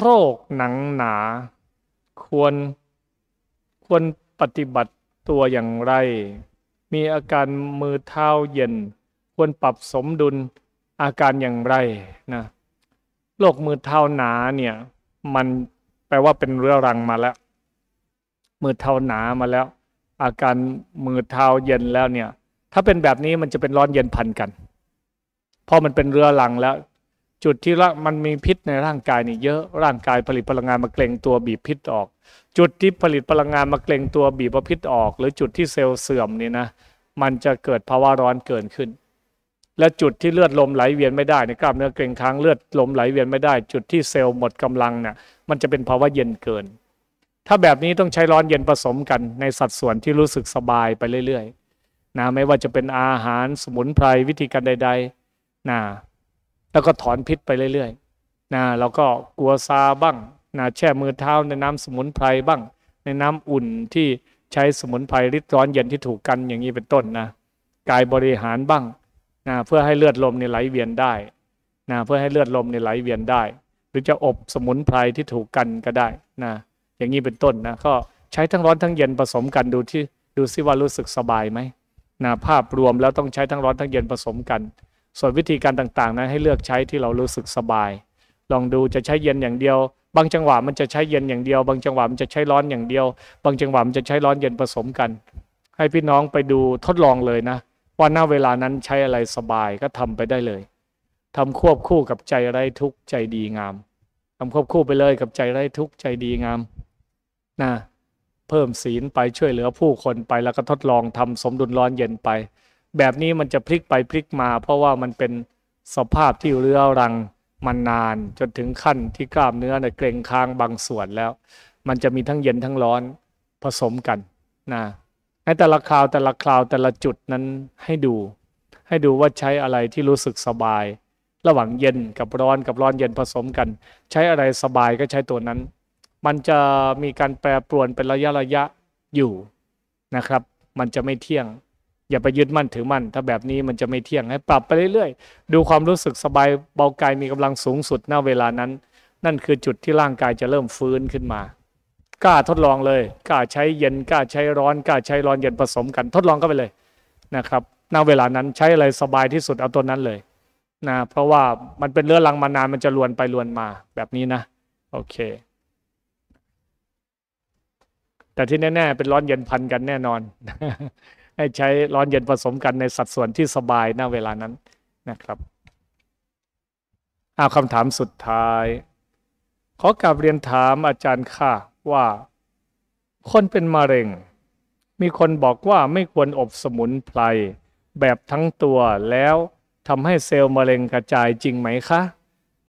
โรคหนังหนา ควรควรปฏิบัติตัวอย่างไร มีอาการมือเท้าเย็น ควรปรับสมดุลอาการอย่างไรนะโรคมือเท้าหนาเนี่ย มันแปลว่าเป็นเรื้อรังมาแล้ว มือเท้าหนามาแล้ว อาการมือเท้าเย็นแล้วเนี่ย ถ้าเป็นแบบนี้มันจะเป็นร้อนเย็นพันกันพอมันเป็นเรื้อรังแล้วจุดที่ละมันมีพิษในร่างกายนี่ เยอะร่างกายผลิตพลังงานมาเกรงตัวบีบพิษออก จุดที่ผลิตพลังงานมาเกรงตัวบีบพิษออก หรือจุดที่เซลล์เสื่อมนี่นะ มันจะเกิดภาวะร้อนเกินขึ้น และจุดที่เลือดลมไหลเวียนไม่ได้ในกล้ามเนื้อเกรงค้างเลือดลมไหลเวียนไม่ได้ จุดที่เซลล์หมดกำลังเนี่ยมันจะเป็นภาวะเย็นเกิน ถ้าแบบนี้ต้องใช้ร้อนเย็นผสมกันในสัดส่วนที่รู้สึกสบายไปเรื่อย ๆ นะไม่ว่าจะเป็นอาหารสมุนไพรวิธีการใด ๆนะแล้วก็ถอนพิษไปเรื่อยๆ นะเราก็กลัวซาบ้างนะแช่มือเท้าในน้ำสมุนไพรบ้างในน้ำอุ่นที่ใช้สมุนไพรริดร้อนเย็นที่ถูกกัน อย่างนี้เป็นต้นนะ กายบริหารบ้างนะเพื่อให้เลือดลมในไหลเวียนได้นะเพื่อให้เลือดลมในไหลเวียนได้ หรือจะอบสมุนไพรที่ถูกกันก็ได้นะ อย่างนี้เป็นต้นนะ ก็ใช้ทั้งร้อนทั้งเย็นผสมกันดูที่ดูซิว่ารู้สึกสบายไหมนะภาพรวมแล้วต้องใช้ทั้งร้อนทั้งเย็นผสมกันส่วนวิธีการต่างๆ นั้น ให้เลือกใช้ที่เรารู้สึกสบาย ลองดูจะใช้เย็นอย่างเดียว บางจังหวะมันจะใช้เย็นอย่างเดียว บางจังหวะมันจะใช้ร้อนอย่างเดียว บางจังหวะมันจะใช้ร้อนเย็นผสมกัน ให้พี่น้องไปดูทดลองเลยนะว่าหน้าเวลานั้นใช้อะไรสบายก็ทำไปได้เลยทำควบคู่กับใจไร้ทุกข์ใจดีงามทำควบคู่ไปเลยกับใจไร้ทุกข์ใจดีงาม นะ เพิ่มศีลไปช่วยเหลือผู้คนไป แล้วก็ทดลองทำสมดุลร้อนเย็นไปแบบนี้มันจะพลิกไปพลิกมา เพราะว่ามันเป็นสภาพที่เรื้อรังมันนานจนถึงขั้นที่กล้ามเนื้อเนี่ยเกรงค้างบางส่วนแล้ว มันจะมีทั้งเย็นทั้งร้อนผสมกันนะในแต่ละคราวแต่ละคราวแต่ละจุดนั้นให้ดูให้ดูว่าใช้อะไรที่รู้สึกสบาย ระหว่างเย็นกับร้อนกับร้อนเย็นผสมกัน ใช้อะไรสบายก็ใช้ตัวนั้น มันจะมีการแปรปรวนเป็นระยะระยะอยู่นะครับ มันจะไม่เที่ยงอย่าไปยึดมั่นถือมั่นถ้าแบบนี้มันจะไม่เที่ยงให้ปรับไปเรื่อยๆ ดูความรู้สึกสบายเบากายมีกำลังสูงสุดณเวลานั้น นั่นคือจุดที่ร่างกายจะเริ่มฟื้นขึ้นมากล้าทดลองเลยกล้าใช้เย็นกล้าใช้ร้อนกล้าใช้ร้อนเย็นผสมกัน ทดลองก็ไปเลยนะครับณเวลานั้นใช้อะไรสบายที่สุดเอาตัวนั้นเลย นะ เพราะว่ามันเป็นเรื่องรังมานานมันจะลวนไปลวนมา แบบนี้นะ โอเค แต่ที่แน่ ๆ เป็นร้อนเย็นพันกันแน่นอนให้ใช้ร้อนเย็นผสมกันในสัดส่วนที่สบายณเวลานั้นนะครับเอาคำถามสุดท้าย ขอกลับเรียนถามอาจารย์ค่ะว่า คนเป็นมะเร็ง มีคนบอกว่าไม่ควรอบสมุนไพรแบบทั้งตัวแล้วทำให้เซลล์มะเร็งกระจายจริงไหมคะ